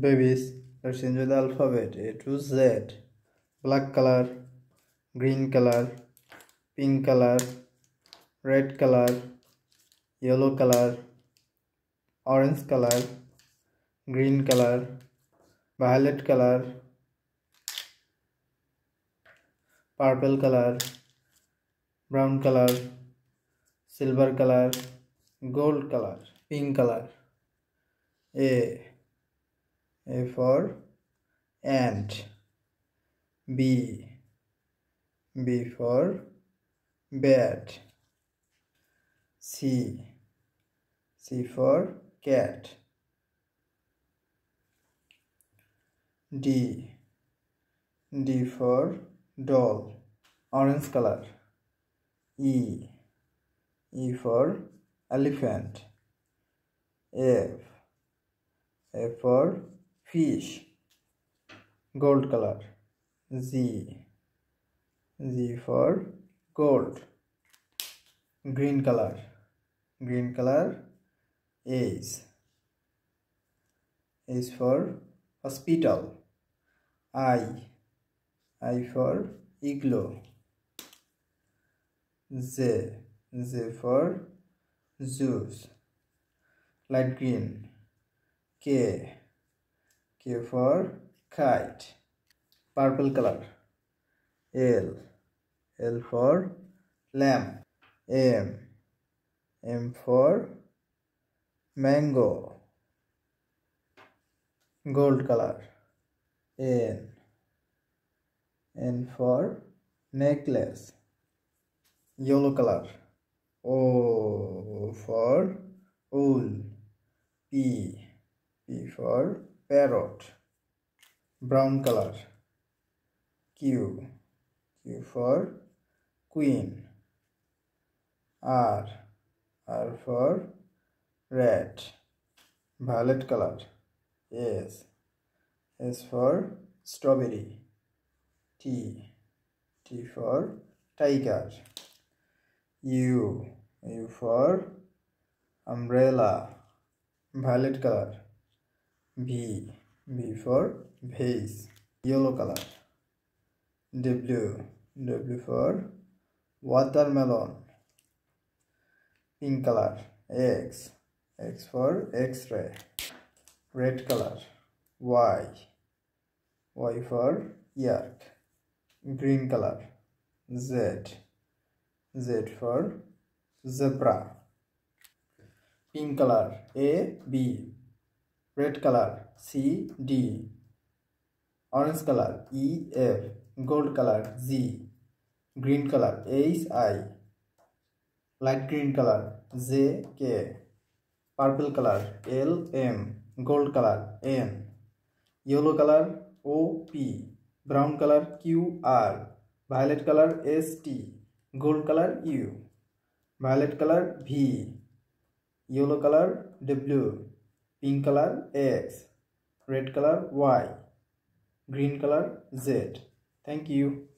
babies. Let's enjoy the alphabet A to Z. Black color, green color, pink color, red color, yellow color, orange color, green color, violet color, purple color, brown color, silver color, gold color, pink color. A A for ant. B. B for bat. C. C for cat. D. D for doll. Orange color. E. E for elephant. F. F for fish gold color z z for gold green color green color is is for hospital i i for igloo z z for zoos light green k K for kite purple color L L for lamp M M for mango gold color N N for necklace yellow color O for wool P P for parrot brown color q q for queen r r for red violet color s s for strawberry t t for tiger u u for umbrella violet color B, B for vase. Yellow color. W. W for watermelon. Pink color. X. X for X-ray. Red color. Y. Y for yak. Green color. Z. Z for zebra. Pink color. A. B. Red colour C D orange colour E F gold colour G green colour H I light green colour J K purple colour L M gold colour N yellow colour O P brown colour Q R violet colour S T gold colour U violet colour V yellow colour W pink color X, red color Y, green color Z. Thank you.